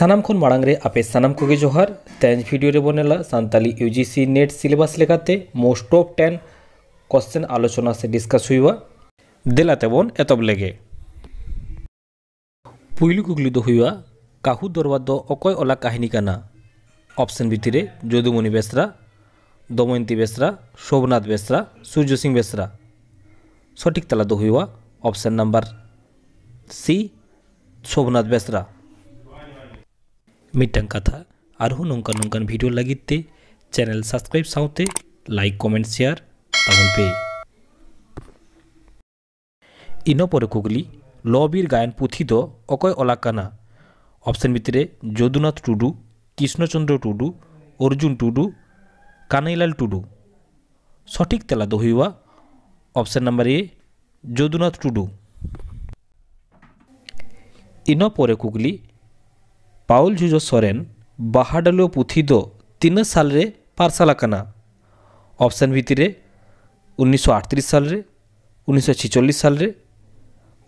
ᱥᱟᱱᱟᱢ ᱠᱷᱚᱱ ᱢᱟᱲᱟᱝ ᱨᱮ ᱟᱯᱮ ᱥᱟᱱᱟᱢ ᱠᱚᱜᱮ ᱡᱚᱦᱟᱨ ᱛᱮᱦᱮᱧ ᱵᱷᱤᱰᱤᱭᱳ ᱨᱮᱵᱚᱱ ᱧᱮᱞᱟ ᱥᱟᱱᱛᱟᱞᱤ ᱤᱭᱩᱡᱤᱥᱤ ᱱᱮᱴ ᱥᱤᱞᱮᱵᱟᱥ ᱞᱮᱠᱟᱛᱮ ᱢᱳᱥᱴ ᱴᱚᱯ 10 ᱠᱚᱥᱪᱮᱱ ᱟᱞᱳᱪᱚᱱᱟ ᱥᱮ ᱰᱤᱥᱠᱟᱥ ᱦᱩᱭᱩᱜᱼᱟ ᱫᱮᱞᱟ ᱛᱮᱵᱚᱱ ᱮᱛᱚᱵ ᱞᱮᱜᱮ ᱯᱩᱭᱞᱩ ᱠᱩᱠᱞᱤ ᱫᱚ ᱦᱩᱭᱩᱜᱼᱟ ᱠᱟᱹᱦᱩ ᱫᱚᱨᱵᱟᱨ ᱫᱚ ᱚᱠᱚᱭ ᱚᱞᱟ ᱠᱟᱹᱦᱱᱤ ᱠᱟᱱᱟ ᱚᱯᱥᱮᱱ ᱵᱷᱤᱛᱤᱨ ᱨᱮ ᱡᱚᱫᱩᱢᱚᱱᱤ ᱵᱮᱥᱨᱟ দময়ন্তী বেসরা শোভনাথ বেসরা সূর্য সিং বেসরা সঠিক তালা তো হইয়া option number C Shobhanath Besra ᱢᱤᱫᱴᱟᱝ ᱠᱟᱛᱷᱟ ᱟᱨᱦᱚᱸ ᱱᱚᱝᱠᱟᱱ ᱱᱚᱝᱠᱟᱱ ᱵᱷᱤᱰᱤᱭᱳ ᱞᱟᱹᱜᱤᱫ ᱛᱮ ᱪᱮᱱᱮᱞ ᱥᱟᱵᱥᱠᱨᱟᱭᱤᱵ ᱥᱟᱶᱛᱮ ᱞᱟᱭᱤᱠ ᱠᱚᱢᱮᱱᱴ ᱥᱮᱭᱟᱨ ᱛᱟᱵᱚᱱ ᱯᱮ ᱤᱱᱟᱹ ᱯᱚᱨᱮ ᱠᱩᱜᱞᱤ ᱞᱚᱵᱤᱨ ᱜᱟᱭᱟᱱ ᱯᱩᱛᱷᱤ ᱫᱚ ᱚᱠᱚᱭ ᱚᱞ ᱟᱠᱟᱱᱟ ᱚᱯᱥᱮᱱ ᱵᱷᱤᱛᱨᱤ ᱨᱮ ᱡᱚᱫᱩᱱᱟᱛᱷ ᱴᱩᱰᱩ ᱠৃষ্ণᱪᱚᱱᱫᱨᱚ ᱴᱩᱰᱩ ᱚᱨᱡᱩᱱ ᱴᱩᱰᱩ কানাইলাল ᱴᱩᱰᱩ ᱥᱚᱴᱷᱤᱠ ᱛᱮᱞᱟ ᱫᱚ ᱦᱩᱭᱩᱜᱼᱟ ᱚᱯᱥᱮᱱ ᱱᱟᱢᱵᱟᱨ ᱮ ᱡᱚᱫᱩᱱᱟᱛᱷ ᱴᱩᱰᱩ ᱤᱱᱟᱹ ᱯᱚᱨᱮ ᱠᱩᱠᱞᱤ ᱯᱟᱣᱩᱞ ᱡᱩᱡᱚ ᱥᱚᱨᱮᱱ ᱵᱟᱦᱟᱰᱟᱞᱩ ᱯᱩᱛᱷᱤ ᱫᱚ ᱛᱤᱱᱟᱹᱜ ᱥᱟᱞᱨᱮ ᱯᱟᱨᱥᱟᱞ ᱟᱠᱟᱱᱟ ᱚᱯᱥᱮᱱ ᱵᱷᱤᱛᱤᱨ ᱨᱮ ᱩᱱᱤᱥᱥᱚ ᱟᱴᱛᱨᱤᱥ ᱥᱟᱞᱨᱮ ᱩᱱᱤᱥᱥᱚ ᱪᱷᱤᱪᱚᱞᱞᱤᱥ ᱥᱟᱞᱨᱮ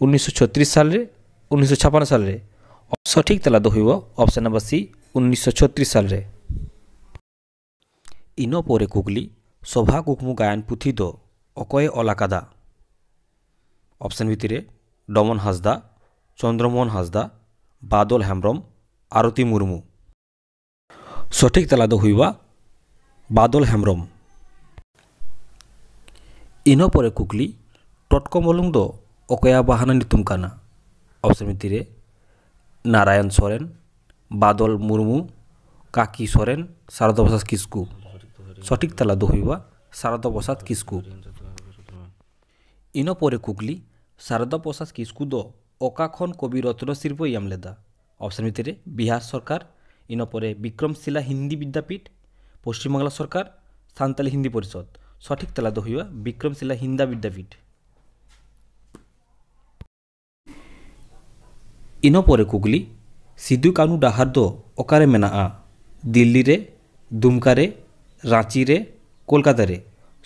উনিশশো ছত্রিশ সালে উনিশশো ছাপান্ন সালে সঠিক তেলা দো হইব অপশন নম্বর সি উনিশশো ছত্রিশ সালে ইন পরে কুগলি সভা কুকমু গায়ন পুথি দো অকয়ে অলাকাদা অপশন ভিতরে ডমন হাসদা চন্দ্রমোহন হাসদা বাদল হেমব্রম আরতি মুর্মু ᱥᱚᱴᱷᱤᱠ ᱛᱮᱞᱟ ᱫᱚ ᱦᱩᱭᱩᱜᱼᱟ ᱵᱟᱫᱚᱞ ᱦᱮᱢᱵᱨᱚᱢ ᱤᱱᱟᱹ ᱯᱚᱨᱮ ᱠᱩᱠᱞᱤ ᱴᱚᱴᱠᱚ ᱢᱚᱞᱚᱝ ᱫᱚ ᱚᱠᱚᱭᱟᱜ ᱵᱟᱦᱟᱱᱟ ᱧᱩᱛᱩᱢ ᱠᱟᱱᱟ ᱚᱯᱥᱚᱱ ᱵᱷᱤᱛᱤᱨ ᱨᱮ ᱱᱟᱨᱟᱭᱚᱱ ᱥᱚᱨᱮᱱ ᱵᱟᱫᱚᱞ ᱢᱩᱨᱢᱩ ᱠᱟᱠᱤ ᱥᱚᱨᱮᱱ ᱥᱟᱨᱚᱫᱟ ᱯᱨᱚᱥᱟᱫ ᱠᱤᱥᱠᱩ ᱥᱚᱴᱷᱤᱠ ᱛᱮᱞᱟ ᱫᱚ ᱦᱩᱭᱩᱜᱼᱟ ᱥᱟᱨᱚᱫᱟ ᱯᱨᱚᱥᱟᱫ ᱠᱤᱥᱠᱩ ᱤᱱᱟᱹ ᱯᱚᱨᱮ ᱠᱩᱠᱞᱤ ᱥᱟᱨᱚᱫᱟ ᱯᱨᱚᱥᱟᱫ ᱠᱤᱥᱠᱩ ᱫᱚ ᱚᱠᱟ ᱠᱷᱚᱱ ᱠᱚᱵᱤ ᱨᱚᱛᱱᱚ ᱥᱤᱨᱯᱟᱹᱭ ᱧᱟᱢ ᱞᱮᱫᱟ অপশান ভিতরে বিহার সরকার ইনপরে বিক্রমশিলা হিন্দি বিদ্যাপীঠ পশ্চিমবাংলা সরকার সান্তালি হিন্দি পরিষদ সঠিক তেলা দহিবা বিক্রমশিলা হিন্দা বিদ্যাপীঠ ইনপরে কুগলি সিধু কানু ডাহার দো অকারে মেনা দিল্লি রে দুমকা রে রাঁচি রে কলকাতা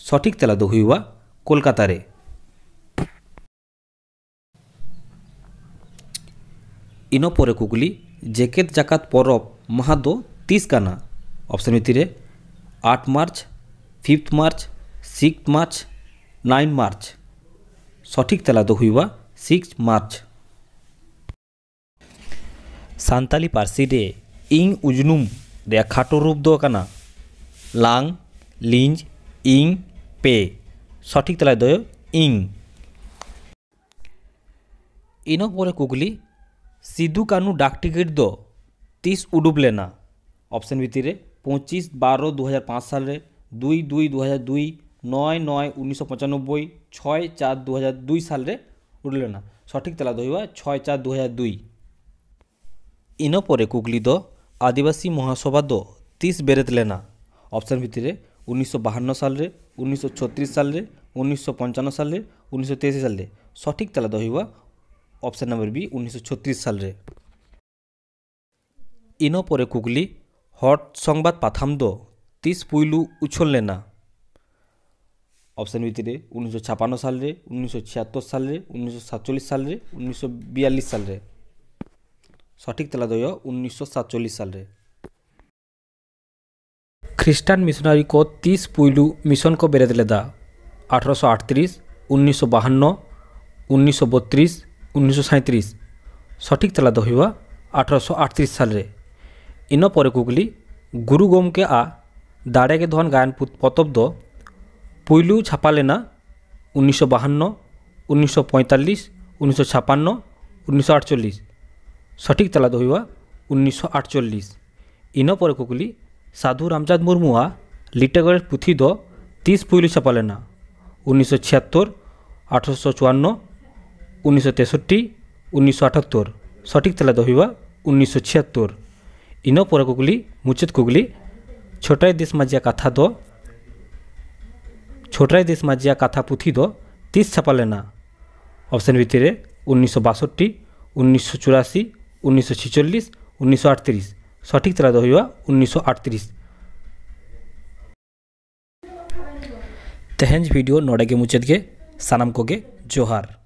সঠিক তেলা দহিবা কলকাতারে ᱤᱱᱟᱹ ᱯᱚᱨᱮ ᱠᱩᱠᱞᱤ ᱡᱮᱜᱮᱫ ᱡᱟᱠᱟᱛ ᱯᱚᱨᱚᱵᱽ ᱢᱟᱦᱟ ᱫᱚ ᱛᱤᱥ ᱠᱟᱱᱟ ᱚᱯᱥᱚᱱ ᱵᱷᱤᱛᱤᱨ ᱨᱮ eight March fifth March six March nine March ᱥᱚᱴᱷᱤᱠ ᱛᱮᱞᱟ ᱫᱚ ᱦᱩᱭᱩᱜᱼᱟ ᱥᱤᱠᱥ ᱢᱟᱨᱪ ᱥᱟᱱᱛᱟᱞᱤ ᱯᱟᱹᱨᱥᱤ ᱨᱮ ᱤᱧ ᱩᱡᱽᱱᱩᱢ ᱨᱮᱭᱟᱜ ᱠᱷᱟᱴᱚ ᱨᱩᱯ ᱫᱚ ᱠᱟᱱᱟ ᱞᱟᱝ ᱞᱤᱸᱡ ᱤᱧ ᱯᱮ ᱥᱚᱴᱷᱤᱠ ᱛᱮᱞᱟ ᱫᱚ ᱤᱧ ᱤᱱᱟᱹ ᱯᱚᱨᱮ ᱠᱩᱠᱞᱤ সিধু কানু डाक टिकट दो तीस उडुब लेना অপশন ভিত্তিরে পঁচিশ বারো দু সাল দুই দুই দু দুই নয় নয় উনিশশো পঁচানব্বই ছয় চার দু দুই সালে উঠল না সঠিক তেলা দহিবা ছয় চার দু দুই ইনপরে দ আদিবাসী মহাসভা দ তিস বেরেতলে না অপশন ভিত্তিরে উনিশশো বাহান্ন সালে উনিশশো ছত্রিশ সালে উনিশশো পঞ্চান্ন সালে উনিশশো তেইশ সালে সঠিক তেলা দহিবা অপশান নম্বর বি উনিশশো সালে ইনো পরে কুগলি হট সংবাদ পাথাম দো তিস পুইলু উছললে না অপশান ভিতরে উনিশশো ছাপান্ন সালে উনিশশো ছিয়াত্তর সালে উনিশশো সাতচল্লিশ সালে উনিশশো বিয়াল্লিশ সালে সঠিক তেলাদয় উনিশশো সাতচল্লিশ সালে খ্রিস্টান মিশনারি কো তিস পুইলু মিশন কো বেড়ে দিলে দা আঠারোশো আটত্রিশ উনিশশো বাহান্ন উনিশশো বত্রিশ উনিশশো সঠিক তেলা দহিবা আঠারোশো আটত্রিশ সালে ইন পরে কুগলি গুরু গমকে আ দাড়েগে ধন গায়ন পতব দ পুইলু ছাপালেনা উনিশশো বাহান্ন উনিশশো পঁয়তাল্লিশ উনিশশো ছাপান্ন উনিশশো আটচল্লিশ সঠিক তেলা দহিবা উনিশশো আটচল্লিশ ইন পরে কুগলি সাধু রামচাঁদ আ লিটাগড়ের পুথি দ তিস পুইলু ছাপালেনা উনিশশো ছিয়াত্তর আঠারোশো চুয়ান্ন উনিশশো তেষট্টি উনিশশো আটাত্তর সঠিক তেলা দহিবা উনিশশো ছিয়াত্তর ইন পরে কুগলি মুচিত কুগলি ছোটাই দিস মাজিয়া কাথা দ ছোটাই দিস মাজিয়া কাথা পুথি দ তিস ছাপালেনা অপশন ভিতরে উনিশশো বাষট্টি উনিশশো চুরাশি উনিশশো ছিচল্লিশ উনিশশো আটত্রিশ সঠিক তেলা দহিবা উনিশশো আটত্রিশ तेहज वीडियो नोड़े के मुचद के सनम को के जोहार